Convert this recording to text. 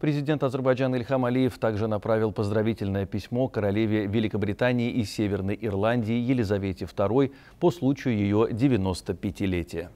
Президент Азербайджана Ильхам Алиев также направил поздравительное письмо королеве Великобритании и Северной Ирландии Елизавете II по случаю ее 95-летия.